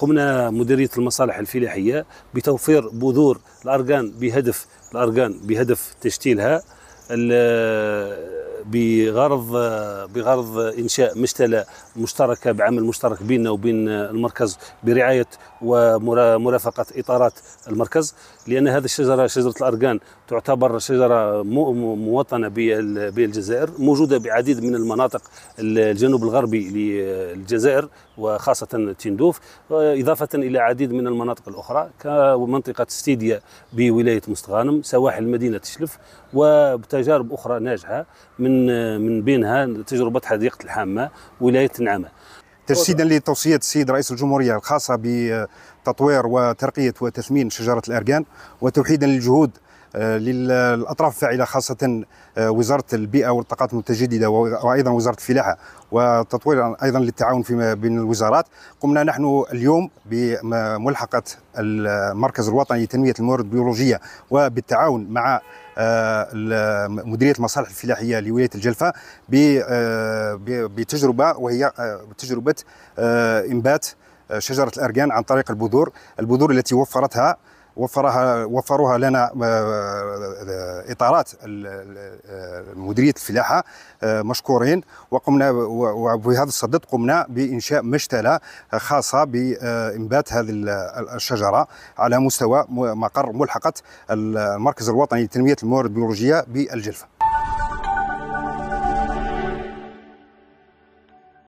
قمنا مديريه المصالح الفلاحيه بتوفير بذور الارغان بهدف الارغان بهدف تشتيلها بغرض بغرض انشاء مشتله مشتركه بعمل مشترك بيننا وبين المركز برعايه ومرافقه اطارات المركز لان هذه الشجره شجره الارغان تعتبر شجره مواطنه بالجزائر موجوده بعديد من المناطق الجنوب الغربي للجزائر وخاصه تندوف اضافه الى عديد من المناطق الاخرى كمنطقه ستيديا بولايه مستغانم سواحل مدينه تشلف وبتجارب اخرى ناجحه من من من بينها تجربه حديقه الحامه ولايه نعمه تجسيدا لتوصيات السيد رئيس الجمهوريه الخاصه بتطوير وترقيه وتثمين شجره الاركان وتوحيدا للجهود آه، للاطراف الفاعله خاصه آه، وزاره البيئه والطاقات المتجدده وايضا وزاره الفلاحه وتطوير ايضا للتعاون فيما بين الوزارات قمنا نحن اليوم بملحقه المركز الوطني لتنميه الموارد البيولوجيه وبالتعاون مع آه، مديريه المصالح الفلاحيه لولايه الجلفه بتجربه وهي تجربه انبات شجره الاركان عن طريق البذور البذور التي وفرتها وفرها وفروها لنا آه، آه، اطارات آه، مديريه الفلاحه مشكورين وقمنا وبهذا الصدد قمنا بانشاء مشتله خاصه بانبات هذه الشجره على مستوى مقر ملحقه المركز الوطني لتنميه الموارد البيولوجيه بالجلفه